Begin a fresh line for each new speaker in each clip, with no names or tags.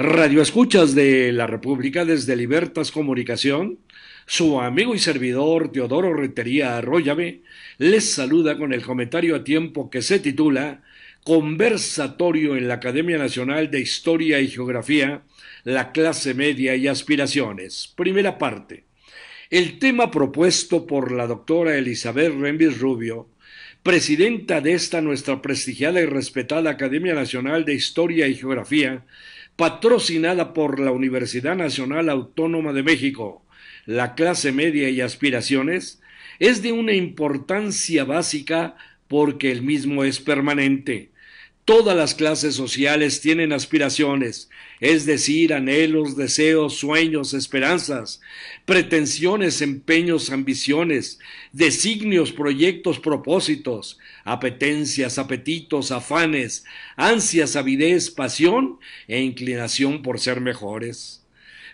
radioescuchas de la República desde Libertas Comunicación, su amigo y servidor Teodoro Retería Arroyave les saluda con el comentario a tiempo que se titula Conversatorio en la Academia Nacional de Historia y Geografía, la clase media y aspiraciones. Primera parte. El tema propuesto por la doctora Elizabeth Rembis Rubio presidenta de esta nuestra prestigiada y respetada Academia Nacional de Historia y Geografía, patrocinada por la Universidad Nacional Autónoma de México, la clase media y aspiraciones, es de una importancia básica porque el mismo es permanente. Todas las clases sociales tienen aspiraciones, es decir, anhelos, deseos, sueños, esperanzas, pretensiones, empeños, ambiciones, designios, proyectos, propósitos, apetencias, apetitos, afanes, ansias, avidez, pasión e inclinación por ser mejores.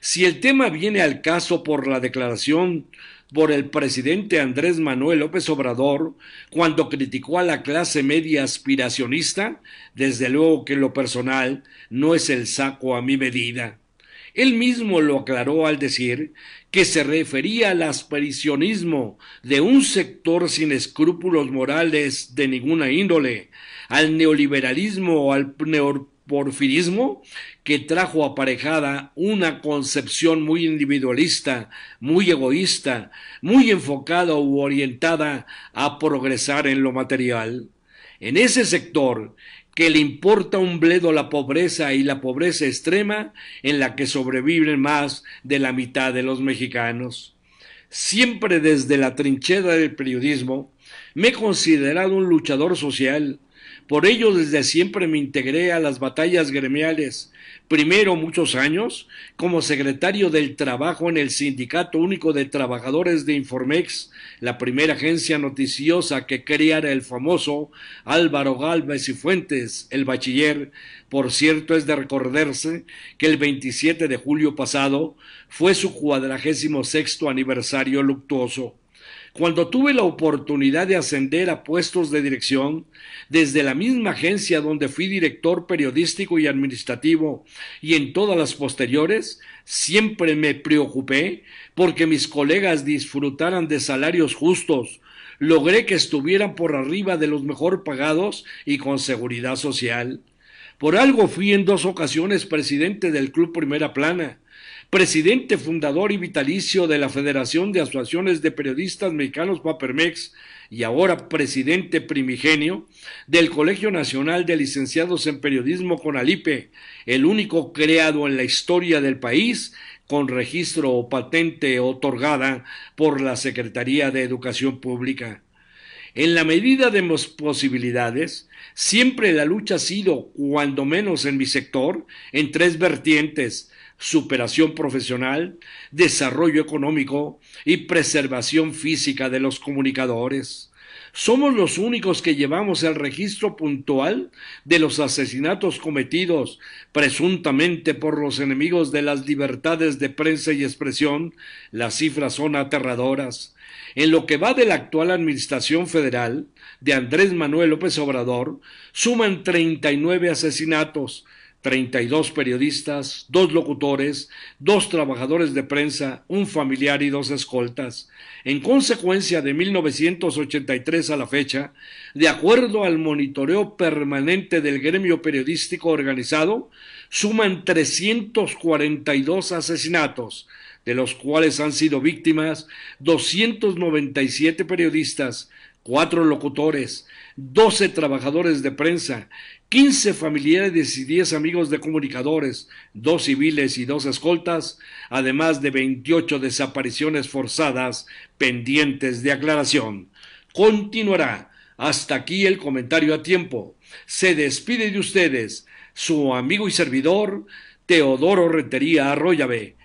Si el tema viene al caso por la declaración por el presidente Andrés Manuel López Obrador cuando criticó a la clase media aspiracionista, desde luego que lo personal no es el saco a mi medida. Él mismo lo aclaró al decir que se refería al aspiracionismo de un sector sin escrúpulos morales de ninguna índole, al neoliberalismo o al porfirismo que trajo aparejada una concepción muy individualista, muy egoísta, muy enfocada u orientada a progresar en lo material. En ese sector que le importa un bledo la pobreza y la pobreza extrema en la que sobreviven más de la mitad de los mexicanos. Siempre desde la trinchera del periodismo me he considerado un luchador social por ello desde siempre me integré a las batallas gremiales, primero muchos años como secretario del trabajo en el Sindicato Único de Trabajadores de Informex, la primera agencia noticiosa que creara el famoso Álvaro Galvez y Fuentes, el bachiller. Por cierto, es de recordarse que el 27 de julio pasado fue su cuadragésimo sexto aniversario luctuoso. Cuando tuve la oportunidad de ascender a puestos de dirección, desde la misma agencia donde fui director periodístico y administrativo y en todas las posteriores, siempre me preocupé porque mis colegas disfrutaran de salarios justos, logré que estuvieran por arriba de los mejor pagados y con seguridad social. Por algo fui en dos ocasiones presidente del Club Primera Plana, presidente fundador y vitalicio de la Federación de Asociaciones de Periodistas Mexicanos Papermex y ahora presidente primigenio del Colegio Nacional de Licenciados en Periodismo Conalipe, el único creado en la historia del país con registro o patente otorgada por la Secretaría de Educación Pública. En la medida de mis posibilidades, siempre la lucha ha sido, cuando menos en mi sector, en tres vertientes, superación profesional, desarrollo económico y preservación física de los comunicadores. Somos los únicos que llevamos el registro puntual de los asesinatos cometidos presuntamente por los enemigos de las libertades de prensa y expresión. Las cifras son aterradoras. En lo que va de la actual Administración Federal de Andrés Manuel López Obrador, suman 39 asesinatos, 32 periodistas, dos locutores, dos trabajadores de prensa, un familiar y dos escoltas. En consecuencia de 1983 a la fecha, de acuerdo al monitoreo permanente del gremio periodístico organizado, suman 342 asesinatos, de los cuales han sido víctimas 297 periodistas, cuatro locutores, doce trabajadores de prensa, quince familiares y diez amigos de comunicadores, dos civiles y dos escoltas, además de veintiocho desapariciones forzadas pendientes de aclaración. Continuará. Hasta aquí el comentario a tiempo. Se despide de ustedes su amigo y servidor Teodoro Rentería Arroyave